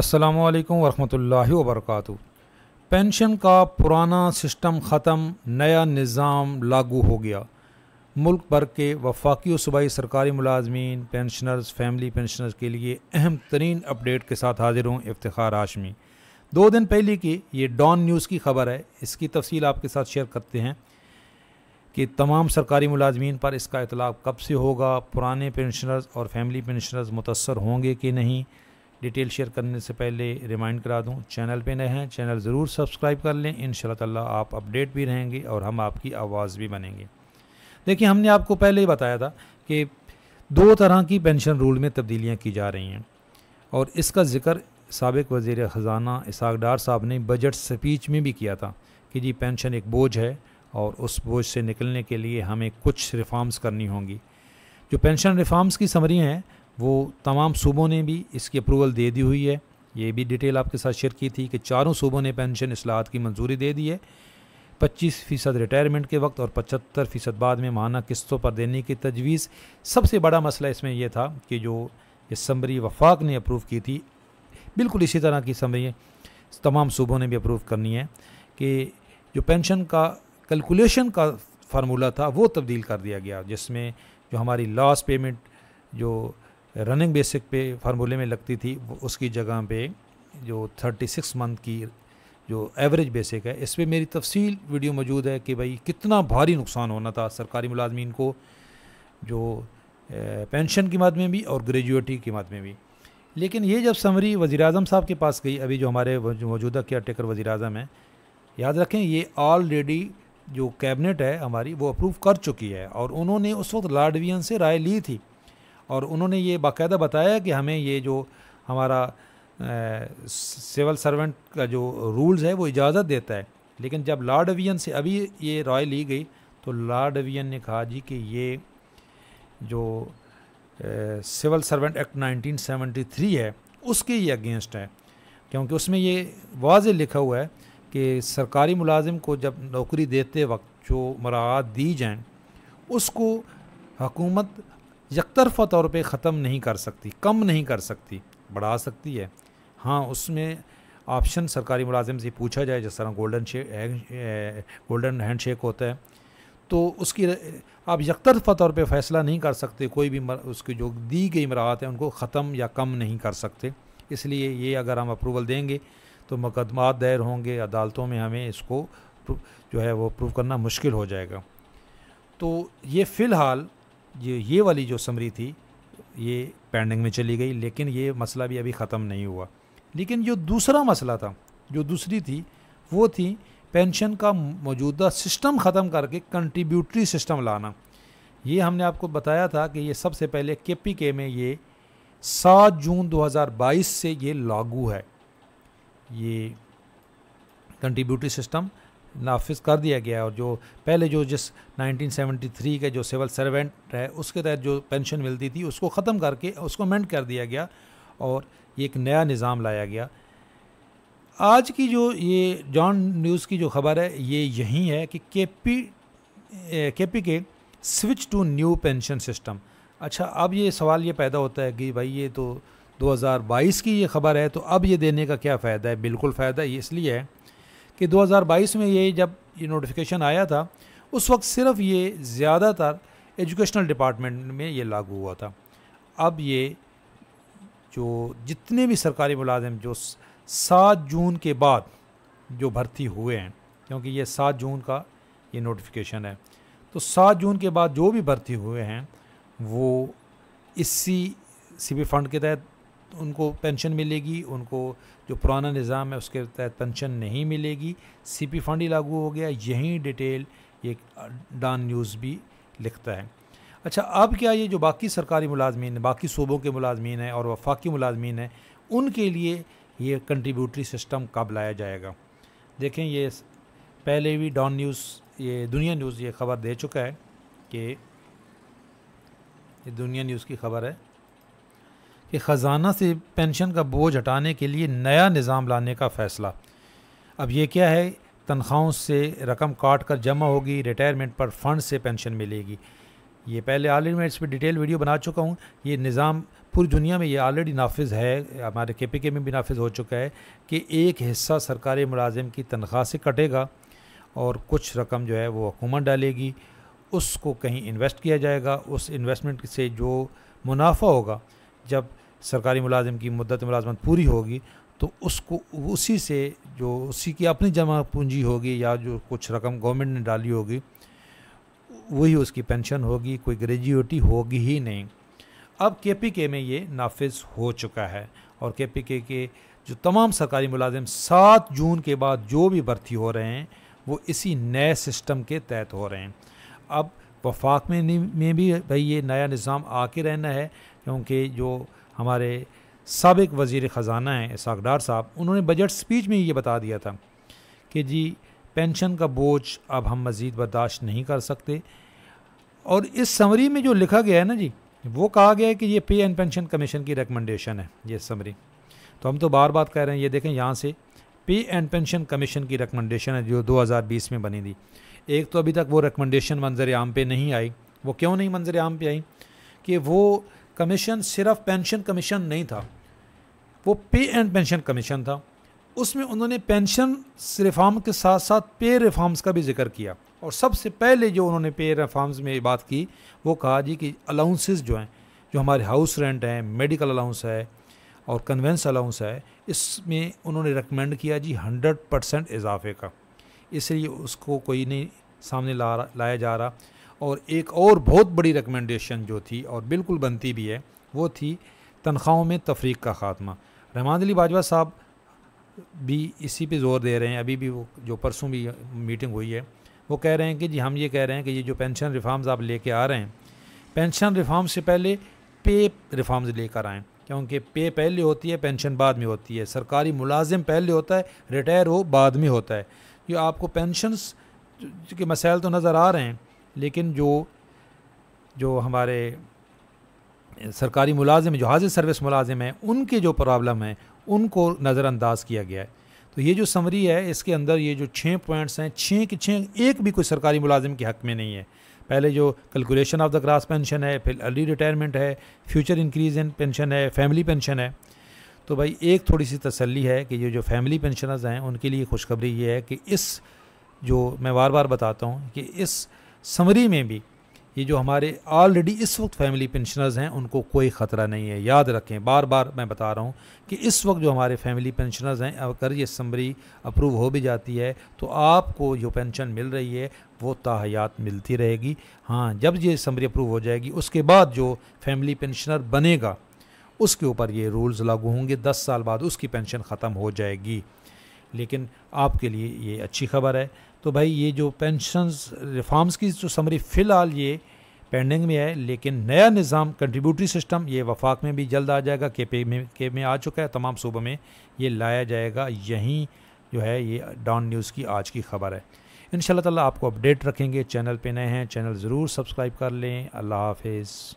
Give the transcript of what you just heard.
अस्सलाम वालेकुम वरहमतुल्लाहि वबरकاتہ पेंशन का पुराना सिस्टम ख़त्म नया निज़ाम लागू हो गया मुल्क भर के वफाकी और सूबाई सरकारी मुलाजमीन पेंशनर्स फैमिली पेंशनर्स के लिए अहम तरीन अपडेट के साथ हाजिर हूँ इफ्तार आशमी दो दिन पहले की ये डॉन न्यूज़ की खबर है इसकी तफसील आपके साथ शेयर करते हैं कि तमाम सरकारी मुलाजमीन पर इसका इतलाक़ कब से होगा पुराने पेंशनर्स और फैमिली पेंशनर्स मुतासर होंगे कि नहीं डिटेल शेयर करने से पहले रिमाइंड करा दूं चैनल पे नए हैं चैनल ज़रूर सब्सक्राइब कर लें इन ताला आप अपडेट भी रहेंगे और हम आपकी आवाज़ भी बनेंगे देखिए हमने आपको पहले ही बताया था कि दो तरह की पेंशन रूल में तब्दीलियाँ की जा रही हैं और इसका जिक्र सबक वज़ी ख़जाना इसाक डार साहब ने बजट स्पीच में भी किया था कि जी पेंशन एक बोझ है और उस बोझ से निकलने के लिए हमें कुछ रिफ़ॉर्म्स करनी होंगी जो पेंशन रिफ़ॉर्म्स की समरी हैं वो तमाम सूबों ने भी इसकी अप्रूवल दे दी हुई है ये भी डिटेल आपके साथ शेयर की थी कि चारों सूबों ने पेंशन असलाहत की मंजूरी दे दी है पच्चीस फ़ीसद रिटायरमेंट के वक्त और पचहत्तर फ़ीसद बाद में माना किस्तों पर देने की तजवीज़ सबसे बड़ा मसला इसमें यह था कि जो ये समरी वफाक ने अप्रूव की थी बिल्कुल इसी तरह की समरी तमाम सूबों ने भी अप्रूव करनी है कि जो पेंशन का कैलकुलेशन का फार्मूला था वो तब्दील कर दिया गया जिसमें जो हमारी लास्ट पेमेंट जो रनिंग बेसिक पे फार्मूले में लगती थी उसकी जगह पे जो 36 मंथ की जो एवरेज बेसिक है इस पर मेरी तफसील वीडियो मौजूद है कि भाई कितना भारी नुकसान होना था सरकारी मुलाजमीन को जो पेंशन की मद में भी और ग्रेजुएटी की मद में भी लेकिन ये जब समरी वज़ी अजम साहब के पास गई अभी जो हमारे मौजूदा केयर टेकर वज़ी अजम हैं याद रखें ये ऑलरेडी जो कैबिनेट है हमारी वो अप्रूव कर चुकी है और उन्होंने उस वक्त लाडवियन से राय ली थी और उन्होंने ये बाकायदा बताया कि हमें ये जो हमारा सिविल सर्वेंट का जो रूल्स है वो इजाज़त देता है लेकिन जब लॉर्ड अवियन से अभी ये राय ली गई तो लॉर्ड अवियन ने कहा जी कि ये जो सिविल सर्वेंट एक्ट 1973 है उसके ही अगेंस्ट है क्योंकि उसमें ये वाज लिखा हुआ है कि सरकारी मुलाजिम को जब नौकरी देते वक्त जो मराहत दी जाए उसको हकूमत यकतरफा तौर पे ख़त्म नहीं कर सकती कम नहीं कर सकती बढ़ा सकती है हाँ उसमें ऑप्शन सरकारी मुलाजिम से पूछा जाए जिस तरह golden shake golden handshake होता है तो उसकी आप यकतरफा तौर पर फ़ैसला नहीं कर सकते कोई भी मर, उसकी जो दी गई मराहत है उनको ख़त्म या कम नहीं कर सकते इसलिए ये अगर हम अप्रूवल देंगे तो मुकदमा दायर होंगे अदालतों में हमें इसको जो है वो प्रूव करना मुश्किल हो जाएगा तो ये फ़िलहाल ये ये वाली जो समरी थी ये पेंडिंग में चली गई लेकिन ये मसला भी अभी ख़त्म नहीं हुआ लेकिन जो दूसरा मसला था जो दूसरी थी वो थी पेंशन का मौजूदा सिस्टम ख़त्म करके कंट्रीब्यूटरी सिस्टम लाना ये हमने आपको बताया था कि ये सबसे पहले के पी के में ये सात जून 2022 से ये लागू है ये कंट्रीब्यूटरी सिस्टम नाफिज कर दिया गया और जो पहले जो जिस 1973 के जो सिविल सर्वेंट है उसके तहत जो पेंशन मिलती थी उसको ख़त्म करके उसको मैंट कर दिया गया और ये एक नया निज़ाम लाया गया आज की जो ये जॉन न्यूज़ की जो खबर है ये यही है कि के पी के पी के switch to new pension system अच्छा अब ये सवाल ये पैदा होता है कि भाई ये तो 2022 की ये खबर है तो अब ये देने का क्या फ़ायदा है बिल्कुल फ़ायदा ये इसलिए है कि 2022 में ये जब ये नोटिफिकेशन आया था उस वक्त सिर्फ ये ज़्यादातर एजुकेशनल डिपार्टमेंट में ये लागू हुआ था अब ये जो जितने भी सरकारी मुलाजिम जो सात जून के बाद जो भर्ती हुए हैं क्योंकि ये सात जून का ये नोटिफिकेशन है तो सात जून के बाद जो भी भर्ती हुए हैं वो इसी सी फंड के तहत उनको पेंशन मिलेगी उनको जो पुराना निज़ाम है उसके तहत पेंशन नहीं मिलेगी सीपी फंड ही लागू हो गया यही डिटेल ये डान न्यूज़ भी लिखता है अच्छा अब क्या ये जो बाकी सरकारी मुलाजमीन बाकी सूबों के मुलाजमीन हैं और वफाकी मुलाजमीन हैं उनके लिए ये कंट्रीब्यूटरी सिस्टम कब लाया जाएगा देखें ये पहले भी डॉन न्यूज़ ये दुनिया न्यूज़ ये खबर दे चुका है कि ये दुनिया न्यूज़ की खबर है कि ख़जाना से पेंशन का बोझ हटाने के लिए नया निज़ाम लाने का फ़ैसला अब ये क्या है तनख्वाहों से रकम काट कर जमा होगी रिटायरमेंट पर फ़ंड से पेंशन मिलेगी ये पहले ऑलरेडी मैं इस पर डिटेल वीडियो बना चुका हूँ ये निज़ाम पूरी दुनिया में ये ऑलरेडी नाफिज है हमारे के पी के में भी नाफिज हो चुका है कि एक हिस्सा सरकारी मुलाजिम की तनख्वाह से कटेगा और कुछ रकम जो है वो हुकूमत डालेगी उसको कहीं इन्वेस्ट किया जाएगा उस इन्वेस्टमेंट से जो मुनाफा होगा जब सरकारी मुलाजिम की मदत मुलाजमत पूरी होगी तो उसको उसी से जो उसी की अपनी जमा पूंजी होगी या जो कुछ रकम गवर्नमेंट ने डाली होगी वही उसकी पेंशन होगी कोई ग्रेजुएटी होगी ही नहीं अब के पी के में ये नाफिज हो चुका है और के पी के के जो तमाम सरकारी मुलाजिम सात जून के बाद जो भी भर्ती हो रहे हैं वो इसी नए सिस्टम के तहत हो रहे हैं अब वफाक में में भी भाई ये नया निज़ाम आके रहना है क्योंकि जो हमारे सबक वज़ी ख़ज़ाना हैं इसाक डार साहब उन्होंने बजट स्पीच में ये बता दिया था कि जी पेंशन का बोझ अब हम मज़ीद बर्दाश्त नहीं कर सकते और इस समरी में जो लिखा गया है ना जी वो कहा गया है कि ये पे एंड पेंशन कमीशन की रिकमेंडेशन है ये समरी तो हम तो बार बार कह रहे हैं ये देखें यहाँ से पे एंड पेंशन कमीशन की रिकमेंडेशन है जो 2020 में बनी थी एक तो अभी तक वो रिकमेंडेशन मंजर आम पे नहीं आई वो क्यों नहीं मंजर आम पे आई कि वो कमीशन सिर्फ पेंशन कमीशन नहीं था वो पे एंड पेंशन कमीशन था उसमें उन्होंने पेंशन रिफॉर्म के साथ साथ पे रिफॉर्म्स का भी जिक्र किया और सबसे पहले जो उन्होंने पे रिफॉर्म्स में बात की वो कहा जी कि अलाउंसेस जो हैं जो हमारे हाउस रेंट हैं मेडिकल अलाउंस है और कन्वेंस अलाउंस है इसमें उन्होंने रिकमेंड किया जी हंड्रेड परसेंट इजाफे का इसलिए उसको कोई नहीं सामने ला लाया जा रहा और एक और बहुत बड़ी रिकमेंडेशन जो थी और बिल्कुल बनती भी है वो थी तनख्वाहों में तफरीक का ख़ात्मा रहमान अली बाजवा साहब भी इसी पे ज़ोर दे रहे हैं अभी भी वो जो परसों भी मीटिंग हुई है वो कह रहे हैं कि जी हम ये कह रहे हैं कि ये जो पेंशन रिफॉर्म्स आप लेके आ रहे हैं पेंशन रिफॉर्म से पहले पे रिफॉर्म्स लेकर आएँ क्योंकि पे पहले होती है पेंशन बाद में होती है सरकारी मुलाजिम पहले होता है रिटायर हो बाद में होता है जो आपको पेंशनस के मसाइल तो नज़र आ रहे हैं लेकिन जो जो हमारे सरकारी मुलाजिम जो हाजिर सर्विस मुलाजिम हैं उनके जो प्रॉब्लम हैं उनको नज़रअंदाज किया गया है तो ये जो समरी है इसके अंदर ये जो छः पॉइंट्स हैं छः के छः एक भी कोई सरकारी मुलाजिम के हक़ में नहीं है पहले जो calculation of the gross pension है फिर अर्ली रिटायरमेंट है फ्यूचर इंक्रीज इन पेंशन है फैमिली पेंशन है तो भाई एक थोड़ी सी तसल्ली है कि ये जो फैमिली पेंशनर्स हैं उनके लिए खुशखबरी ये है कि इस जो मैं बार बार बताता हूँ कि इस समरी में भी ये जो हमारे ऑलरेडी इस वक्त फैमिली पेंशनर्स हैं उनको कोई ख़तरा नहीं है याद रखें बार बार मैं बता रहा हूँ कि इस वक्त जो हमारे फैमिली पेंशनर्स हैं अगर ये समरी अप्रूव हो भी जाती है तो आपको जो पेंशन मिल रही है वो ताहयात मिलती रहेगी हाँ जब ये समरी अप्रूव हो जाएगी उसके बाद जो फैमिली पेंशनर बनेगा उसके ऊपर ये रूल्स लागू होंगे दस साल बाद उसकी पेंशन ख़त्म हो जाएगी लेकिन आपके लिए ये अच्छी खबर है तो भाई ये जो पेंशन रिफॉर्म्स की जो समरी फ़िलहाल ये पेंडिंग में है लेकिन नया निज़ाम कंट्रीब्यूटरी सिस्टम ये वफाक में भी जल्द आ जाएगा के पे में के में आ चुका है तमाम सूबों में ये लाया जाएगा यहीं जो है ये डॉन न्यूज़ की आज की खबर है इन ताला आपको अपडेट रखेंगे चैनल पे नए हैं चैनल ज़रूर सब्सक्राइब कर लें अल्लाह हाफिज़